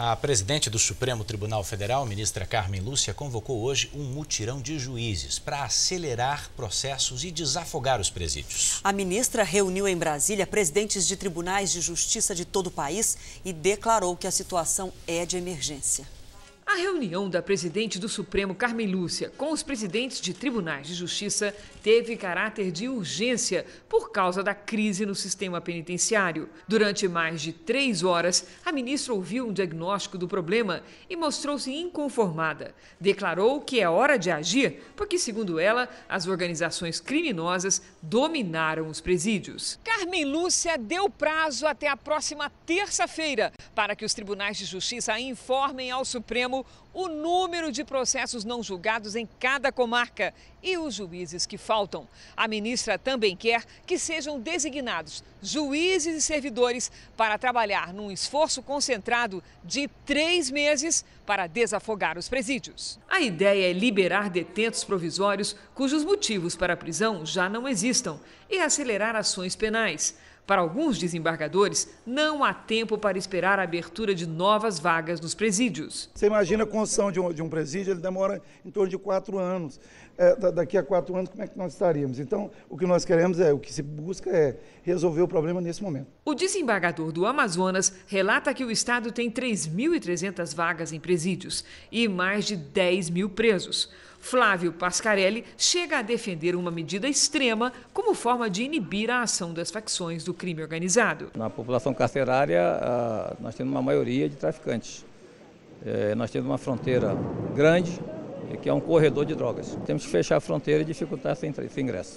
A presidente do Supremo Tribunal Federal, ministra Carmen Lúcia, convocou hoje um mutirão de juízes para acelerar processos e desafogar os presídios. A ministra reuniu em Brasília presidentes de tribunais de justiça de todo o país e declarou que a situação é de emergência reunião da presidente do Supremo, Carmen Lúcia, com os presidentes de tribunais de justiça teve caráter de urgência por causa da crise no sistema penitenciário. Durante mais de três horas, a ministra ouviu um diagnóstico do problema e mostrou-se inconformada. Declarou que é hora de agir, porque, segundo ela, as organizações criminosas dominaram os presídios. Carmen Lúcia deu prazo até a próxima terça-feira para que os tribunais de justiça informem ao Supremo o número de processos não julgados em cada comarca e os juízes que faltam. A ministra também quer que sejam designados juízes e servidores para trabalhar num esforço concentrado de três meses para desafogar os presídios. A ideia é liberar detentos provisórios cujos motivos para a prisão já não existam e acelerar ações penais. Para alguns desembargadores, não há tempo para esperar a abertura de novas vagas nos presídios. Você imagina a construção de um, de um presídio, ele demora em torno de quatro anos. É, daqui a quatro anos, como é que nós estaríamos? Então, o que nós queremos é, o que se busca é resolver o problema nesse momento. O desembargador do Amazonas relata que o Estado tem 3.300 vagas em presídios e mais de 10 mil presos. Flávio Pascarelli chega a defender uma medida extrema como forma de inibir a ação das facções do crime organizado. Na população carcerária, nós temos uma maioria de traficantes. É, nós temos uma fronteira grande, é, que é um corredor de drogas. Temos que fechar a fronteira e dificultar esse ingresso.